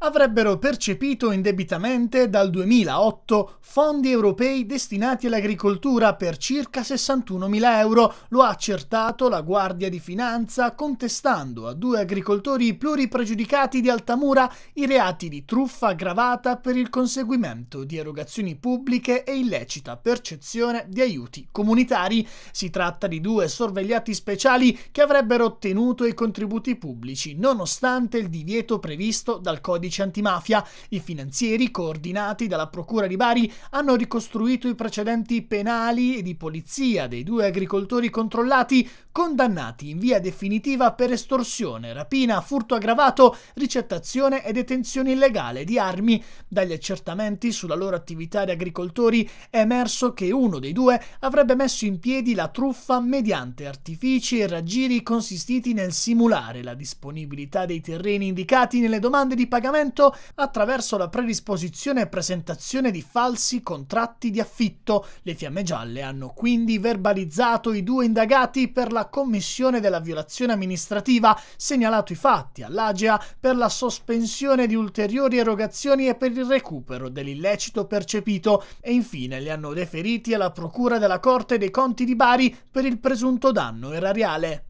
avrebbero percepito indebitamente dal 2008 fondi europei destinati all'agricoltura per circa 61.000 euro, lo ha accertato la Guardia di Finanza contestando a due agricoltori pluripregiudicati di Altamura i reati di truffa aggravata per il conseguimento di erogazioni pubbliche e illecita percezione di aiuti comunitari. Si tratta di due sorvegliati speciali che avrebbero ottenuto i contributi pubblici nonostante il divieto previsto dal codice codice antimafia. I finanzieri, coordinati dalla Procura di Bari, hanno ricostruito i precedenti penali e di polizia dei due agricoltori controllati condannati in via definitiva per estorsione, rapina, furto aggravato, ricettazione e detenzione illegale di armi. Dagli accertamenti sulla loro attività di agricoltori è emerso che uno dei due avrebbe messo in piedi la truffa mediante artifici e raggiri consistiti nel simulare la disponibilità dei terreni indicati nelle domande di pagamento attraverso la predisposizione e presentazione di falsi contratti di affitto. Le fiamme gialle hanno quindi verbalizzato i due indagati per la la commissione della violazione amministrativa, segnalato i fatti all'AGEA per la sospensione di ulteriori erogazioni e per il recupero dell'illecito percepito e infine li hanno deferiti alla Procura della Corte dei Conti di Bari per il presunto danno erariale.